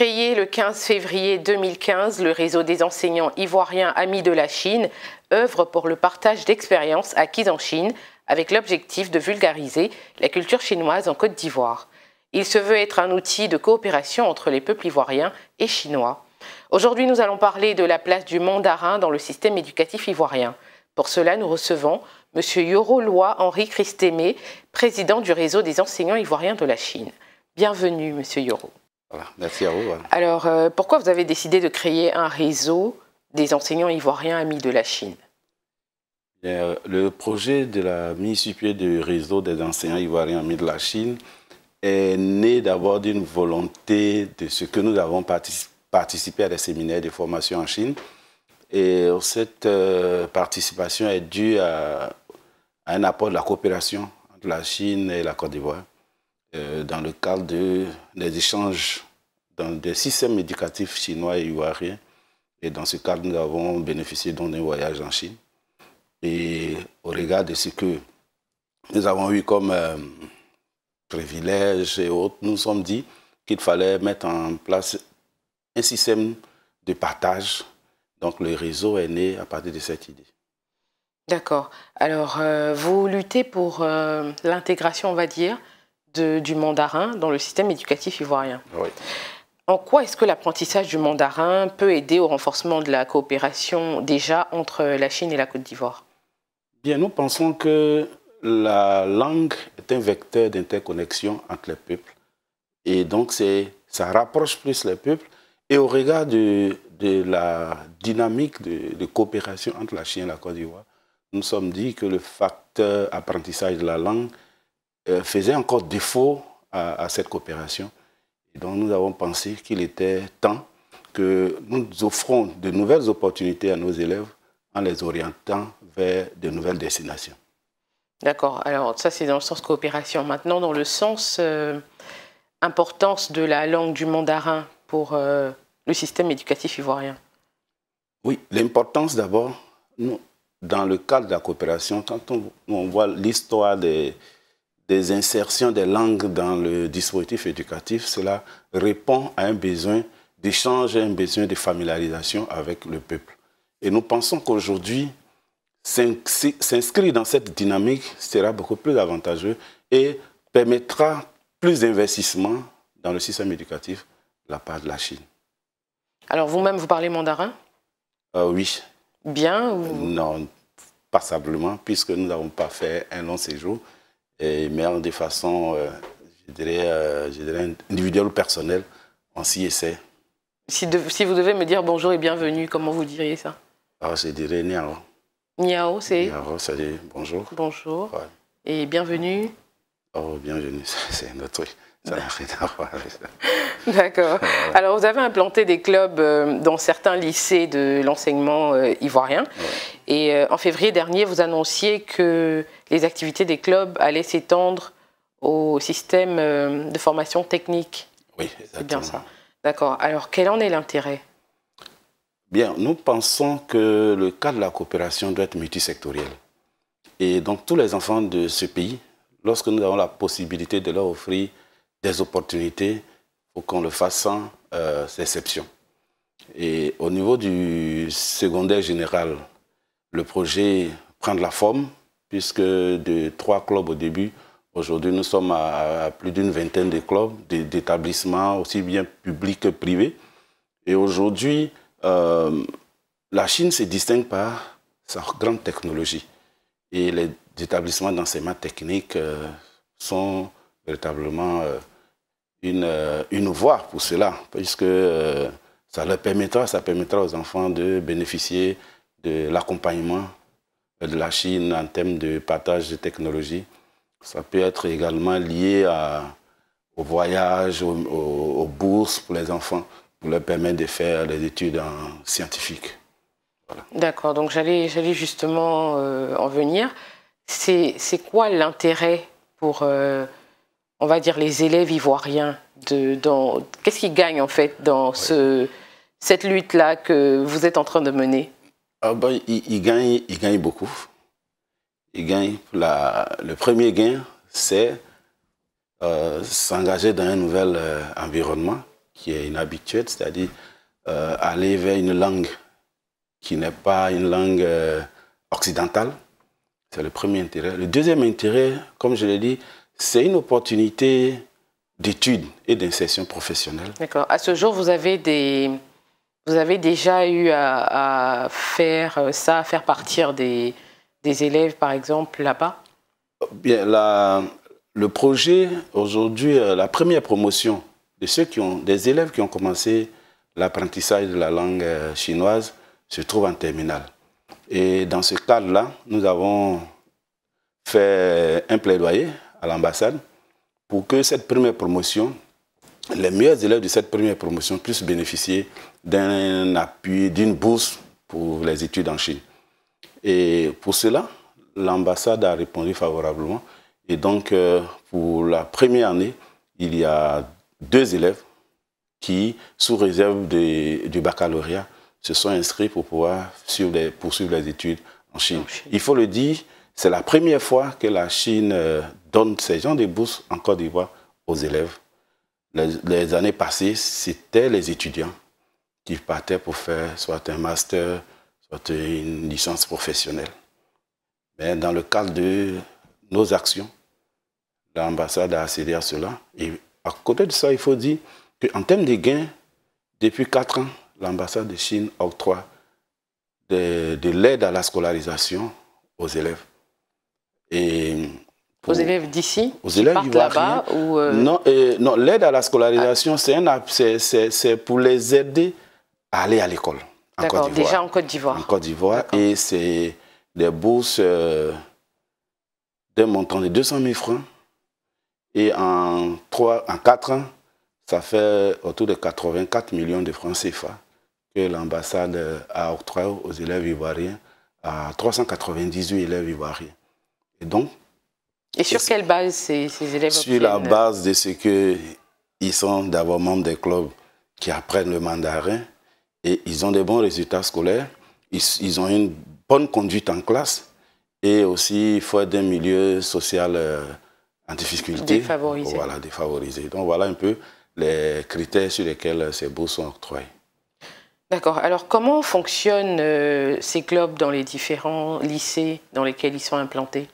Créé le 15 février 2015, le réseau des enseignants ivoiriens Amis de la Chine œuvre pour le partage d'expériences acquises en Chine avec l'objectif de vulgariser la culture chinoise en Côte d'Ivoire. Il se veut être un outil de coopération entre les peuples ivoiriens et chinois. Aujourd'hui, nous allons parler de la place du mandarin dans le système éducatif ivoirien. Pour cela, nous recevons M. Yoro Loi Henri Christémé, président du réseau des enseignants ivoiriens de la Chine. Bienvenue, M. Yoro merci à vous. Alors, euh, pourquoi vous avez décidé de créer un réseau des enseignants ivoiriens amis de la Chine euh, Le projet de la municipalité du réseau des enseignants ivoiriens amis de la Chine est né d'abord d'une volonté de ce que nous avons participé, à des séminaires de formation en Chine. Et euh, cette participation est due à un apport de la coopération entre la Chine et la Côte d'Ivoire. Euh, dans le cadre de, des échanges dans des systèmes éducatifs chinois et ivoiriens. Et dans ce cadre, nous avons bénéficié d'un voyage en Chine. Et au regard de ce que nous avons eu comme privilège, euh, privilèges et autres, nous sommes dit qu'il fallait mettre en place un système de partage. Donc le réseau est né à partir de cette idée. D'accord. Alors, euh, vous luttez pour l'intégration, on va dire, du mandarin dans le système éducatif ivoirien. En quoi est-ce que l'apprentissage du mandarin peut aider au renforcement de la coopération déjà entre la Chine et la Côte d'Ivoire Bien, nous pensons que la langue est un vecteur d'interconnexion entre les peuples. Et donc, ça rapproche plus les peuples. Et au regard de, la dynamique de, de, coopération entre la Chine et la Côte d'Ivoire, nous sommes dit que le facteur apprentissage de la langue euh, faisait encore défaut à, cette coopération. Et donc nous avons pensé qu'il était temps que nous offrons de nouvelles opportunités à nos élèves en les orientant vers de nouvelles destinations. D'accord. Alors ça, c'est dans le sens coopération. Maintenant, dans le sens euh, importance de la langue du mandarin pour euh, le système éducatif ivoirien. Oui, l'importance d'abord, dans le cadre de la coopération, quand on voit l'histoire des, des insertions des langues dans le dispositif éducatif, cela répond à un besoin d'échange, à un besoin de familiarisation avec le peuple. Et nous pensons qu'aujourd'hui, s'inscrire dans cette dynamique sera beaucoup plus avantageux et permettra plus d'investissement dans le système éducatif de la part de la Chine. Alors vous-même, vous parlez mandarin euh, Oui. Bien Non, passablement, puisque nous n'avons pas fait un long séjour. Mais de façon, euh, je, dirais, euh, individuelle ou personnelle, on s'y essaie. Si, si, vous devez me dire bonjour et bienvenue, comment vous diriez ça ah Je dirais Niao. Niao, c'est Niao, ça dit bonjour. Bonjour. Et bienvenue Oh, bienvenue, c'est notre truc. Ça D'accord. Alors, vous avez implanté des clubs euh, dans certains lycées de l'enseignement euh, ivoirien. Et euh, en février dernier, vous annonciez que les activités des clubs allaient s'étendre au système de formation technique. Oui, c'est bien ça. D'accord. Alors, quel en est l'intérêt Bien, nous pensons que le cadre de la coopération doit être multisectoriel. Et donc, tous les enfants de ce pays, lorsque nous avons la possibilité de leur offrir des opportunités, pour faut qu'on le fasse sans euh, exception. Et au niveau du secondaire général, le projet prend de la forme, puisque de trois clubs au début, aujourd'hui nous sommes à, plus d'une vingtaine de clubs, d'établissements aussi bien publics que privés. Et aujourd'hui, euh, la Chine se distingue par sa grande technologie. Et les établissements d'enseignement technique euh, sont véritablement une, euh, une voie pour cela, puisque euh, ça leur permettra, ça permettra aux enfants de bénéficier de l'accompagnement de la Chine en termes de partage de technologies. Ça peut être également lié à, au voyage, aux, bourses pour les enfants, pour leur permettre de faire des études en Voilà. D'accord, donc j'allais justement euh, en venir. C'est quoi l'intérêt pour on va dire, les élèves ivoiriens Qu'est-ce qu'ils gagnent en fait dans cette lutte-là que vous êtes en train de mener ah bah, ils, gagnent, ils gagnent beaucoup. Ils gagnent le premier gain, c'est euh, s'engager dans un nouvel euh, environnement qui est inhabituel, c'est-à-dire euh, aller vers une langue qui n'est pas une langue occidentale. C'est le premier intérêt. Le deuxième intérêt, comme je l'ai dit, c'est une opportunité d'études et d'insertion professionnelle. D'accord. À ce jour, vous avez, des... vous avez déjà eu à, faire euh, ça, à faire partir des, des élèves, par exemple, là-bas euh, Bien, le projet, aujourd'hui, euh, la première promotion de ceux qui ont, des élèves qui ont commencé l'apprentissage de la langue chinoise se trouve en terminale. Et dans ce cadre-là, nous avons fait un plaidoyer à l'ambassade pour que cette première promotion, les meilleurs élèves de cette première promotion puissent bénéficier d'un appui, d'une bourse pour les études en Chine. Et pour cela, l'ambassade a répondu favorablement. Et donc, euh, pour la première année, il y a deux élèves qui, sous réserve de, du baccalauréat, se sont inscrits pour pouvoir poursuivre les études en Chine. Il faut le dire, c'est la première fois que la Chine euh, donne ces gens des bourses en Côte d'Ivoire aux élèves. Les, années passées, c'était les étudiants qui partaient pour faire soit un master, soit une licence professionnelle. Mais dans le cadre de nos actions, l'ambassade a accédé à cela. Et à côté de ça, il faut dire qu'en termes de gains, depuis quatre ans, l'ambassade de Chine octroie de, de l'aide à la scolarisation aux élèves. Et aux élèves d'ici Aux élèves là-bas euh, Non, l'aide à la scolarisation, c'est pour les aider à aller à l'école. D'accord, déjà en Côte d'Ivoire. En Côte d'Ivoire, et c'est des bourses euh, d'un montant de 200 000 francs. Et en, 3, en 4 ans, ça fait autour de 84 millions de francs CFA que l'ambassade a octroyé aux élèves ivoiriens, à 398 élèves ivoiriens. Et donc, et sur quelle base ces, ces élèves Sur la euh, base de ce qu'ils sont d'avoir membres des clubs qui apprennent le mandarin et ils ont des bons résultats scolaires, ils, ont une bonne conduite en classe et aussi il faut être d'un milieu social euh, en difficulté. Défavorisé. Voilà, défavorisé. Donc voilà un peu les critères sur lesquels ces bourses sont octroyées. D'accord. Alors comment fonctionnent euh, ces clubs dans les différents lycées dans lesquels ils sont implantés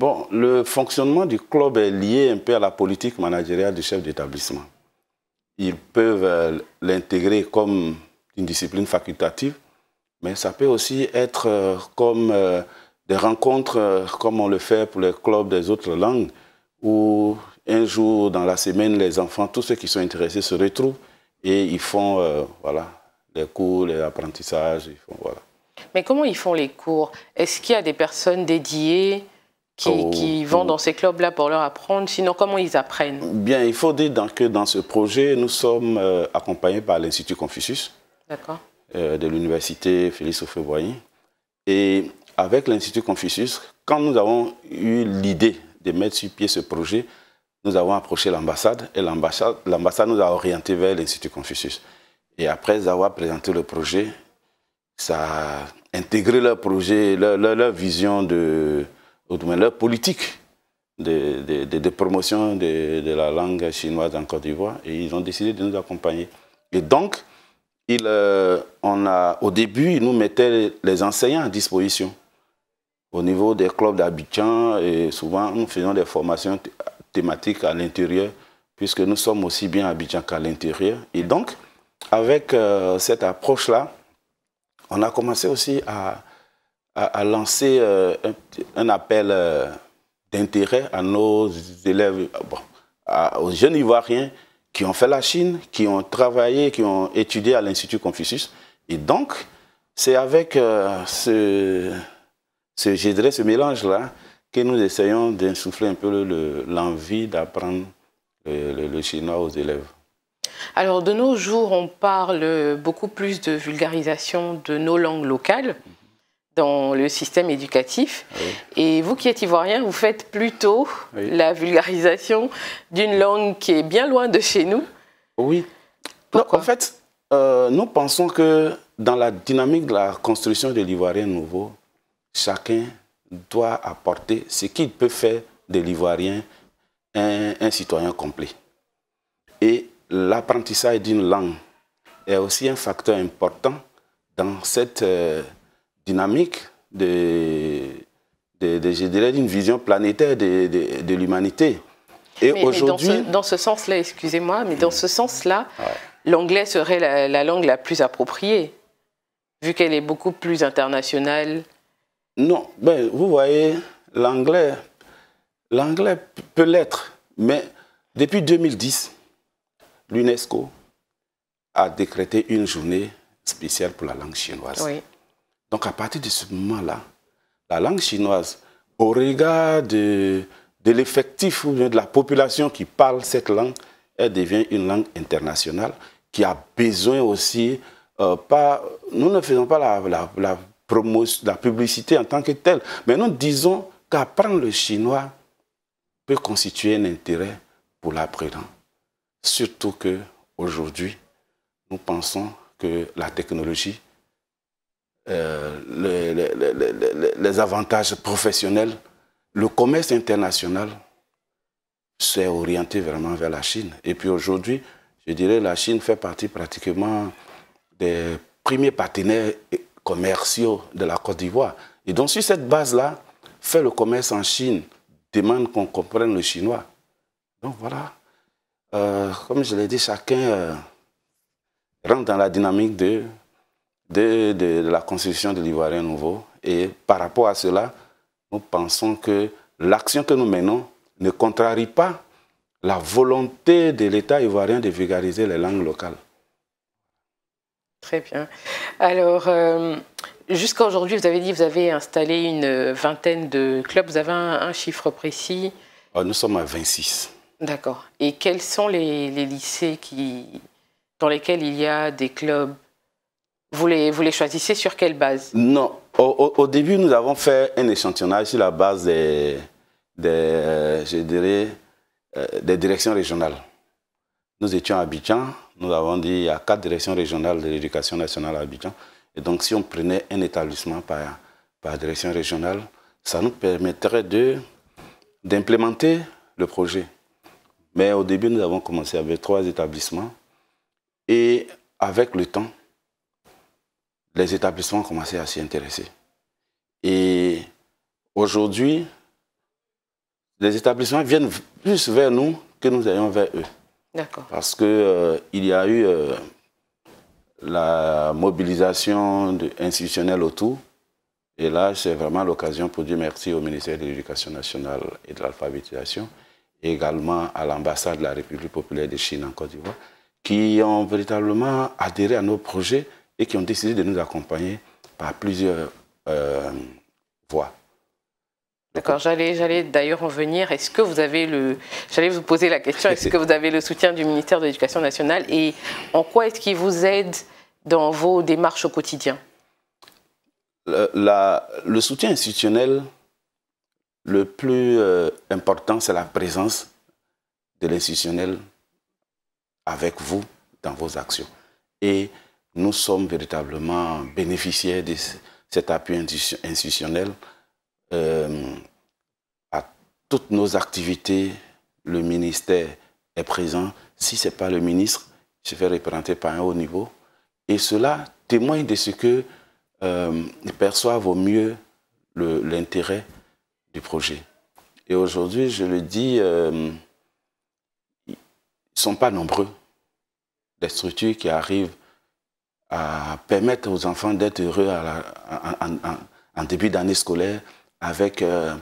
Bon, le fonctionnement du club est lié un peu à la politique managériale du chef d'établissement. Ils peuvent euh, l'intégrer comme une discipline facultative, mais ça peut aussi être euh, comme euh, des rencontres, comme on le fait pour les clubs des autres langues, où un jour dans la semaine, les enfants, tous ceux qui sont intéressés, se retrouvent et ils font voilà, les cours, les apprentissages. Ils font, voilà. Mais comment ils font les cours Est-ce qu'il y a des personnes dédiées qui, vont dans ces clubs-là pour leur apprendre Sinon, comment ils apprennent Bien, il faut dire que dans ce projet, nous sommes euh, accompagnés par l'Institut Confucius euh, de l'Université Félix Houphouët-Boigny. Et avec l'Institut Confucius, quand nous avons eu l'idée de mettre sur pied ce projet, nous avons approché l'ambassade et l'ambassade nous a orientés vers l'Institut Confucius. Et après avoir présenté le projet, ça a intégré leur projet, leur vision de, leur politique de, de, de, de promotion de, la langue chinoise en Côte d'Ivoire. Et ils ont décidé de nous accompagner. Et donc, il, euh, on a, au début, ils nous mettaient les enseignants à disposition. Au niveau des clubs d'habitants, et souvent, nous faisons des formations thématiques à l'intérieur, puisque nous sommes aussi bien habitants qu'à l'intérieur. Et donc, avec euh, cette approche-là, on a commencé aussi à, à, lancer euh, un, appel euh, d'intérêt à nos élèves, aux jeunes Ivoiriens qui ont fait la Chine, qui ont travaillé, qui ont étudié à l'Institut Confucius. Et donc, c'est avec euh, ce, ce, ce mélange-là que nous essayons d'insuffler un peu l'envie d'apprendre le chinois aux élèves. Alors, de nos jours, on parle beaucoup plus de vulgarisation de nos langues locales dans le système éducatif. Ah Et vous qui êtes ivoirien, vous faites plutôt la vulgarisation d'une langue qui est bien loin de chez nous. Oui. Pourquoi en fait, euh, nous pensons que dans la dynamique de la construction de l'ivoirien nouveau, chacun doit apporter ce qu'il peut faire de l'ivoirien un, citoyen complet. Et l'apprentissage d'une langue est aussi un facteur important dans cette euh, dynamique, de, de, d'une vision planétaire de, l'humanité. Et aujourd'hui. Dans, ce, sens-là, excusez-moi, mais dans ce sens-là, l'anglais serait la, langue la plus appropriée, vu qu'elle est beaucoup plus internationale. Non, ben, vous voyez, l'anglais, l'anglais peut l'être, mais depuis 2010, l'UNESCO a décrété une journée spéciale pour la langue chinoise. Oui. Donc à partir de ce moment-là, la langue chinoise, au regard de, l'effectif ou de la population qui parle cette langue, elle devient une langue internationale qui a besoin aussi, euh, pas, nous ne faisons pas la, promotion, la publicité en tant que telle, mais nous disons qu'apprendre le chinois peut constituer un intérêt pour l'apprenant. Surtout qu'aujourd'hui, nous pensons que la technologie euh, les, avantages professionnels. Le commerce international s'est orienté vraiment vers la Chine. Et puis aujourd'hui, je dirais la Chine fait partie pratiquement des premiers partenaires commerciaux de la Côte d'Ivoire. Et donc sur cette base-là, faire le commerce en Chine demande qu'on comprenne le chinois. Donc voilà, euh, comme je l'ai dit, chacun euh, rentre dans la dynamique de de, la constitution de l'Ivoirien nouveau. Et par rapport à cela, nous pensons que l'action que nous menons ne contrarie pas la volonté de l'État ivoirien de vulgariser les langues locales. Très bien. Alors, euh, jusqu'à aujourd'hui, vous avez dit que vous avez installé une vingtaine de clubs. Vous avez un, chiffre précis oh, Nous sommes à 26. D'accord. Et quels sont les, les lycées qui, dans lesquels il y a des clubs vous les, choisissez sur quelle base Non. Au, début, nous avons fait un échantillonnage sur la base des, des euh, je dirais, euh, des directions régionales. Nous étions à Abidjan, nous avons dit qu'il y a quatre directions régionales de l'éducation nationale à Abidjan. Et donc, si on prenait un établissement par, par direction régionale, ça nous permettrait d'implémenter le projet. Mais au début, nous avons commencé avec trois établissements. Et avec le temps, les établissements ont commencé à s'y intéresser. Et aujourd'hui, les établissements viennent plus vers nous que nous ayons vers eux. D'accord. Parce qu'il euh, il y a eu euh, la mobilisation institutionnelle autour. Et là, c'est vraiment l'occasion pour dire merci au ministère de l'Éducation nationale et de l'alphabétisation, également à l'ambassade de la République populaire de Chine en Côte d'Ivoire, qui ont véritablement adhéré à nos projets et qui ont décidé de nous accompagner par plusieurs euh, voies. D'accord, j'allais d'ailleurs en venir. Est-ce que vous avez le. J'allais vous poser la question est-ce que vous avez le soutien du ministère de l'Éducation nationale et en quoi est-ce qu'il vous aide dans vos démarches au quotidien le, soutien institutionnel le plus euh, important, c'est la présence de l'institutionnel avec vous dans vos actions. Et nous sommes véritablement bénéficiaires de cet appui institutionnel euh, à toutes nos activités. Le ministère est présent. Si ce n'est pas le ministre, je vais représenter par un haut niveau. Et cela témoigne de ce que euh, perçoivent au mieux l'intérêt du projet. Et aujourd'hui, je le dis, euh, ils ne sont pas nombreux. Les structures qui arrivent à permettre aux enfants d'être heureux à en, début d'année scolaire, avec euh,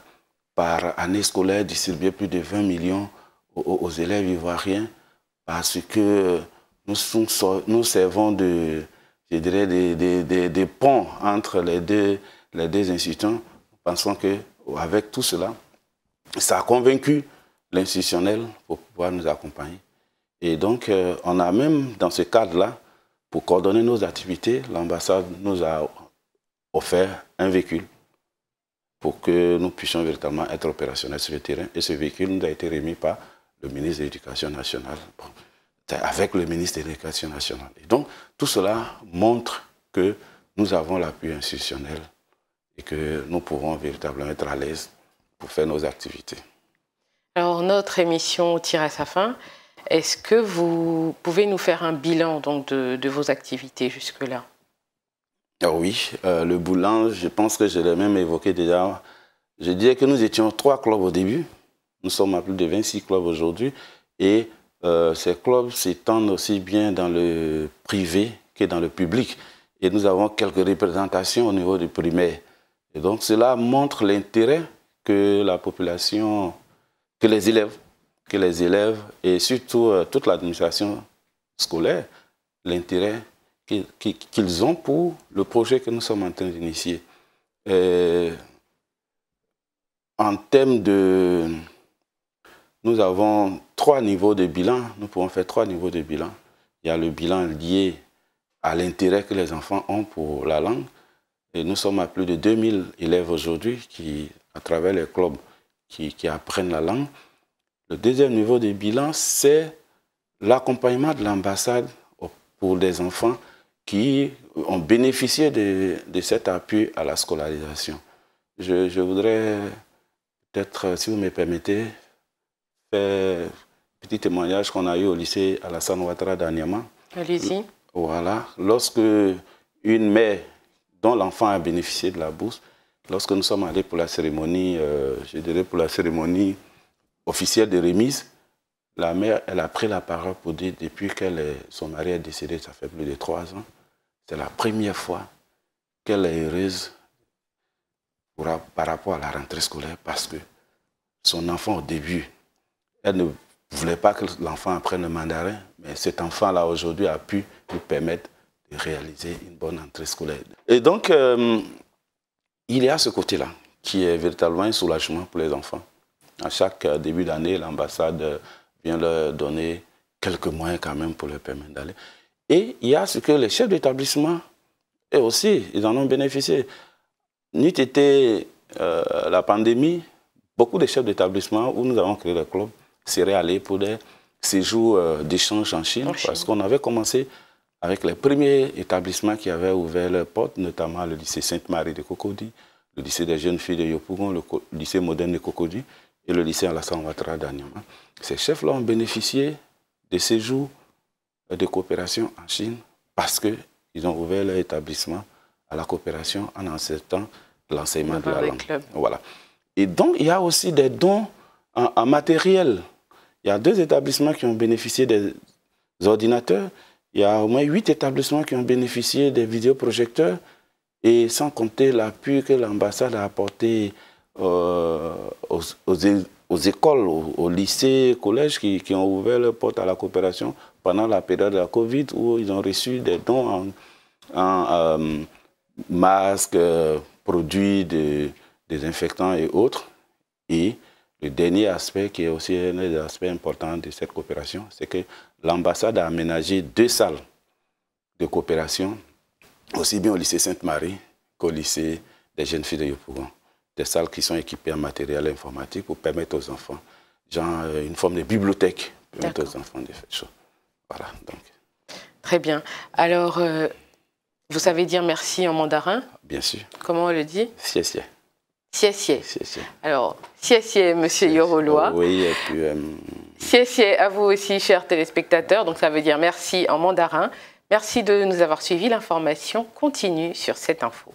par année scolaire distribuer plus de 20 millions aux, élèves ivoiriens, parce que nous, nous servons de, je dirais, des, ponts entre les deux, les deux institutions. Nous pensons qu'avec tout cela, ça a convaincu l'institutionnel pour pouvoir nous accompagner. Et donc, euh, on a même, dans ce cadre-là, pour coordonner nos activités, l'ambassade nous a offert un véhicule pour que nous puissions véritablement être opérationnels sur le terrain. Et ce véhicule nous a été remis par le ministre de l'Éducation nationale, avec le ministre de l'Éducation nationale. Et donc, tout cela montre que nous avons l'appui institutionnel et que nous pouvons véritablement être à l'aise pour faire nos activités. Alors, notre émission tire à sa fin. Est-ce que vous pouvez nous faire un bilan donc, de, vos activités jusque-là ah Oui, euh, le boulang, je pense que je l'ai même évoqué déjà. Je disais que nous étions trois clubs au début. Nous sommes à plus de 26 clubs aujourd'hui. Et euh, ces clubs s'étendent aussi bien dans le privé que dans le public. Et nous avons quelques représentations au niveau du primaire. Et donc cela montre l'intérêt que la population, que les élèves que les élèves et surtout euh, toute l'administration scolaire, l'intérêt qu'ils ont pour le projet que nous sommes en train d'initier. Euh, en termes de... Nous avons trois niveaux de bilan. Nous pouvons faire trois niveaux de bilan. Il y a le bilan lié à l'intérêt que les enfants ont pour la langue. Et nous sommes à plus de 2000 élèves aujourd'hui qui, à travers les clubs, qui apprennent la langue. Le deuxième niveau de bilan, c'est l'accompagnement de l'ambassade pour des enfants qui ont bénéficié de, cet appui à la scolarisation. Je, voudrais peut-être, euh, si vous me permettez, faire un petit témoignage qu'on a eu au lycée à San Ouattara dernièrement. Allez-y. Voilà. Lorsque une mère dont l'enfant a bénéficié de la bourse, lorsque nous sommes allés pour la cérémonie, euh, je dirais pour la cérémonie officielle de remise, la mère, elle a pris la parole pour dire depuis que son mari est décédé, ça fait plus de trois ans, c'est la première fois qu'elle est heureuse par rapport à la rentrée scolaire parce que son enfant au début, elle ne voulait pas que l'enfant apprenne le mandarin, mais cet enfant-là aujourd'hui a pu lui permettre de réaliser une bonne entrée scolaire. Et donc, euh, il y a ce côté-là qui est véritablement un soulagement pour les enfants. À chaque euh, début d'année, l'ambassade euh, vient leur donner quelques moyens quand même pour leur permettre d'aller. Et il y a ce que les chefs d'établissement, eux aussi, ils en ont bénéficié. N'eût été euh, la pandémie, beaucoup de chefs d'établissement où nous avons créé le club seraient allés pour des séjours d'échange en Chine, en Chine. parce qu'on avait commencé avec les premiers établissements qui avaient ouvert leurs portes, notamment le lycée Sainte-Marie de Cocody, le lycée des jeunes filles de Yopougon, le lycée moderne de Cocody et le lycée Alassane Ouattara dernièrement. Ces chefs-là ont bénéficié des séjours de coopération en Chine parce qu'ils ont ouvert leur établissement à la coopération en acceptant l'enseignement de la langue. Voilà. Et donc, il y a aussi des dons en, en, matériel. Il y a deux établissements qui ont bénéficié des ordinateurs. Il y a au moins huit établissements qui ont bénéficié des vidéoprojecteurs. Et sans compter l'appui que l'ambassade a apporté euh, aux, aux, aux, écoles, aux, lycées, collèges qui, ont ouvert leurs portes à la coopération pendant la période de la Covid où ils ont reçu des dons en, euh, masques, produits de, désinfectants et autres. Et le dernier aspect qui est aussi un des aspects importants de cette coopération, c'est que l'ambassade a aménagé deux salles de coopération, aussi bien au lycée Sainte-Marie qu'au lycée des jeunes filles de Yopougon des salles qui sont équipées en matériel informatique pour permettre aux enfants, genre euh, une forme de bibliothèque, permettre aux enfants de faire ça. Voilà, donc. Très bien. Alors, euh, vous savez dire merci en mandarin Bien sûr. Comment on le dit Siessier. Siessier. Alors, siessier, monsieur Yorolois. Oh, oui, et puis... Euh... à vous aussi, chers téléspectateurs. Donc, ça veut dire merci en mandarin. Merci de nous avoir suivis. L'information continue sur cette info.